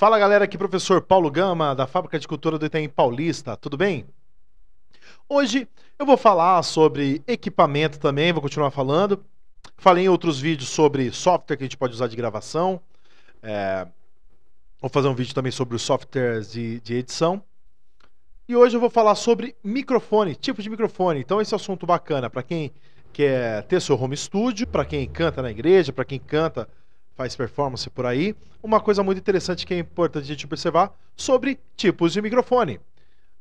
Fala galera, aqui é professor Paulo Gama, da Fábrica de Cultura do Itaim Paulista, tudo bem? Hoje eu vou falar sobre equipamento também, vou continuar falando. Falei em outros vídeos sobre software que a gente pode usar de gravação. É... Vou fazer um vídeo também sobre os softwares de, de edição. E hoje eu vou falar sobre microfone, tipo de microfone. Então esse é assunto bacana para quem quer ter seu home studio, para quem canta na igreja, para quem canta faz performance por aí, uma coisa muito interessante que é importante a gente observar sobre tipos de microfone.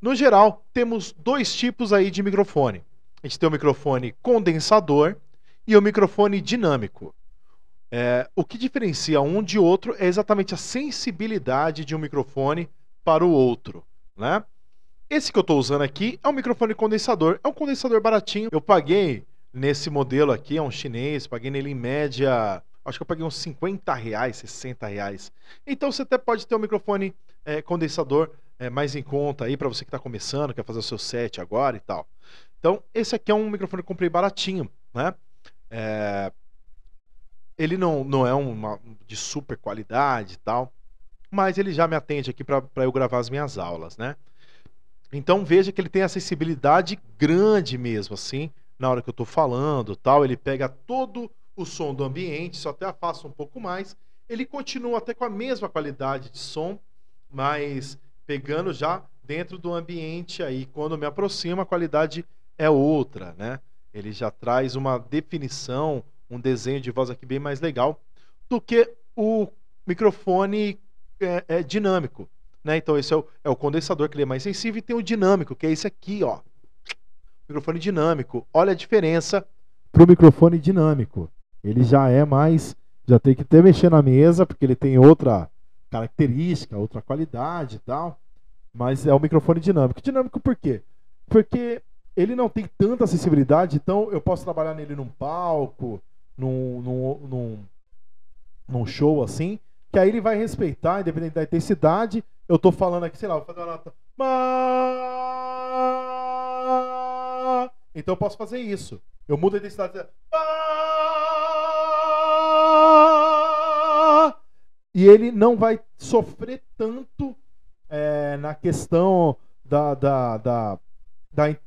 No geral, temos dois tipos aí de microfone. A gente tem o microfone condensador e o microfone dinâmico. É, o que diferencia um de outro é exatamente a sensibilidade de um microfone para o outro, né? Esse que eu estou usando aqui é um microfone condensador, é um condensador baratinho. Eu paguei nesse modelo aqui, é um chinês, paguei nele em média Acho que eu paguei uns 50 reais, 60 reais. Então você até pode ter um microfone é, condensador é, mais em conta aí para você que está começando, quer fazer o seu set agora e tal. Então esse aqui é um microfone que eu comprei baratinho, né? É... Ele não, não é uma, de super qualidade e tal, mas ele já me atende aqui para eu gravar as minhas aulas, né? Então veja que ele tem acessibilidade grande mesmo, assim, na hora que eu estou falando tal. Ele pega todo o som do ambiente, só até afasta um pouco mais. Ele continua até com a mesma qualidade de som, mas pegando já dentro do ambiente aí, quando me aproxima, a qualidade é outra, né? Ele já traz uma definição, um desenho de voz aqui bem mais legal do que o microfone é, é dinâmico, né? Então esse é o, é o condensador que ele é mais sensível e tem o dinâmico, que é esse aqui, ó. Microfone dinâmico. Olha a diferença para o microfone dinâmico. Ele já é mais. Já tem que ter mexer na mesa, porque ele tem outra característica, outra qualidade e tal. Mas é um microfone dinâmico. Dinâmico por quê? Porque ele não tem tanta acessibilidade, então eu posso trabalhar nele num palco, num, num, num, num show assim, que aí ele vai respeitar, independente da intensidade. Eu tô falando aqui, sei lá, vou fazer uma nota. Então eu posso fazer isso. Eu mudo a intensidade. e ele não vai sofrer tanto é, na questão da, da, da, da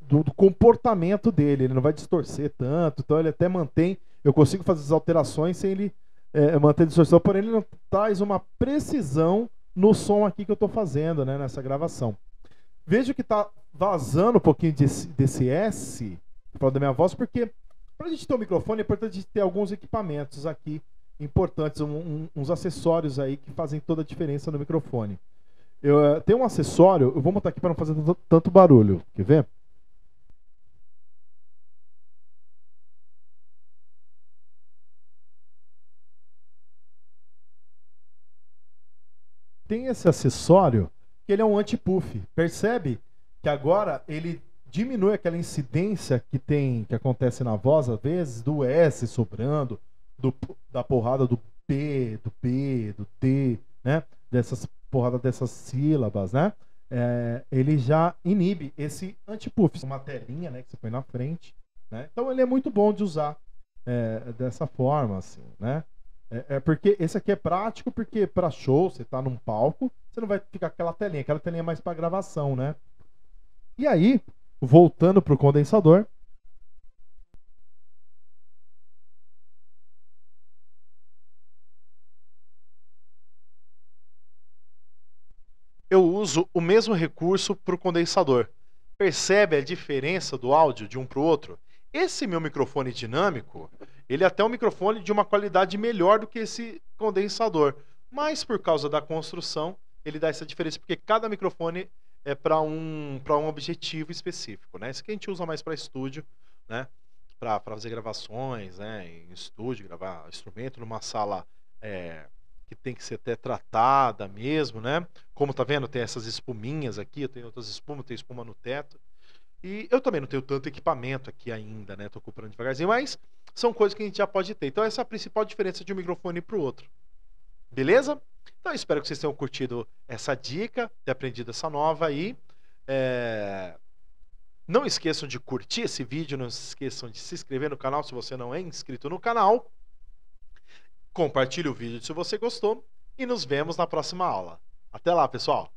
do, do, comportamento dele. Ele não vai distorcer tanto, então ele até mantém. Eu consigo fazer as alterações sem ele é, manter a distorção, porém ele não traz uma precisão no som aqui que eu estou fazendo, né, nessa gravação. Vejo que está vazando um pouquinho desse, desse S, falando da minha voz, porque para a gente ter um microfone é importante a gente ter alguns equipamentos aqui importantes, um, um, uns acessórios aí que fazem toda a diferença no microfone. Eu, eh, tem um acessório, eu vou montar aqui para não fazer tanto barulho. Quer ver? Tem esse acessório que ele é um anti-puff. Percebe que agora ele diminui aquela incidência que tem, que acontece na voz às vezes, do S sobrando, do, da porrada do P, do P, do T, né? Dessas porrada dessas sílabas, né? É, ele já inibe esse antipuff, uma telinha, né? Que você põe na frente, né? Então ele é muito bom de usar é, dessa forma, assim, né? É, é, porque esse aqui é prático, porque para show você tá num palco, você não vai ficar aquela telinha, aquela telinha é mais para gravação, né? E aí, voltando pro condensador, eu uso o mesmo recurso para o condensador. Percebe a diferença do áudio de um para o outro? Esse meu microfone dinâmico, ele é até um microfone de uma qualidade melhor do que esse condensador, mas por causa da construção, ele dá essa diferença porque cada microfone é para um para um objetivo específico, né? Esse que a gente usa mais para estúdio, né? Para fazer gravações, né? Em estúdio, gravar instrumento numa sala é, que tem que ser até tratada mesmo, né? Como tá vendo, tem essas espuminhas aqui, eu tenho outras espumas, tem espuma no teto. E eu também não tenho tanto equipamento aqui ainda, né? Tô comprando devagarzinho, mas são coisas que a gente já pode ter. Então essa é a principal diferença de um microfone para o outro. Beleza? Então espero que vocês tenham curtido essa dica, ter aprendido essa nova aí. É... Não esqueçam de curtir esse vídeo, não esqueçam de se inscrever no canal se você não é inscrito no canal compartilhe o vídeo se você gostou e nos vemos na próxima aula. Até lá, pessoal!